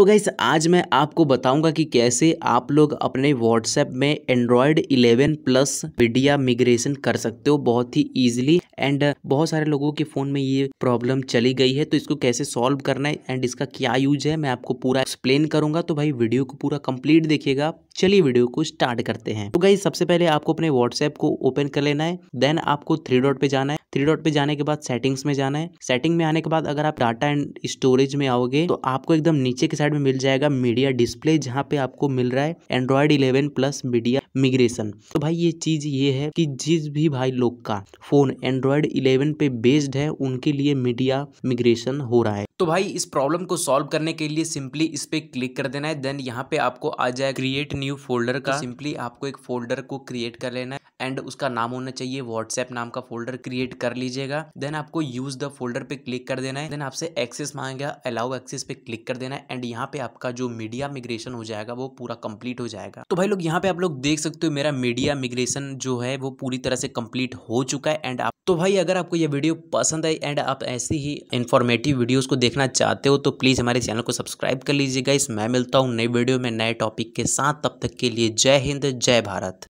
तो गैस आज मैं आपको बताऊंगा कि कैसे आप लोग अपने व्हाट्सएप में एंड्रॉयड 11 प्लस मीडिया मिग्रेशन कर सकते हो बहुत ही ईजिली एंड बहुत सारे लोगों के फ़ोन में ये प्रॉब्लम चली गई है तो इसको कैसे सॉल्व करना है एंड इसका क्या यूज है मैं आपको पूरा एक्सप्लेन करूंगा तो भाई वीडियो को पूरा कंप्लीट देखिएगा चलिए वीडियो को स्टार्ट करते हैं तो गई सबसे पहले आपको अपने व्हाट्सएप को ओपन कर लेना है देन आपको थ्री डॉट पे जाना है थ्री डॉट पे जाने के बाद सेटिंग्स में जाना है सेटिंग में आने के बाद अगर आप डाटा एंड स्टोरेज में आओगे तो आपको एकदम नीचे के साइड में मिल जाएगा मीडिया डिस्प्ले जहाँ पे आपको मिल रहा है Android eleven plus media migration तो भाई ये चीज ये है कि जिस भी भाई लोग का फोन एंड्रॉयड इलेवन पे बेस्ड है उनके लिए मीडिया मिग्रेशन हो रहा है तो भाई इस प्रॉब्लम को सॉल्व करने के लिए सिंपली इस पे क्लिक कर देना है देन यहाँ पे आपको आ जाए क्रिएट न्यू फोल्डर का सिंपली तो आपको एक फोल्डर को क्रिएट कर लेना है एंड उसका नाम होना चाहिए व्हाट्सएप नाम का फोल्डर क्रिएट कर लीजिएगा देन आपको यूज द फोल्डर पे क्लिक कर देना है देन आपसे एक्सेस मांगेगा अलाउ एक्सेस पे क्लिक कर देना है एंड यहाँ पे आपका जो मीडिया मिग्रेशन हो जाएगा वो पूरा कंप्लीट हो जाएगा तो भाई लोग यहाँ पे आप लोग देख सकते हो मेरा मीडिया मिग्रेशन जो है वो पूरी तरह से कम्प्लीट हो चुका है एंड आप तो भाई अगर आपको ये वीडियो पसंद आई एंड आप ऐसी ही इन्फॉर्मेटिव वीडियोज को देखना चाहते हो तो प्लीज़ हमारे चैनल को सब्सक्राइब कर लीजिएगा इस मैं मिलता हूँ नई वीडियो में नए टॉपिक के साथ तब तक के लिए जय हिंद जय भारत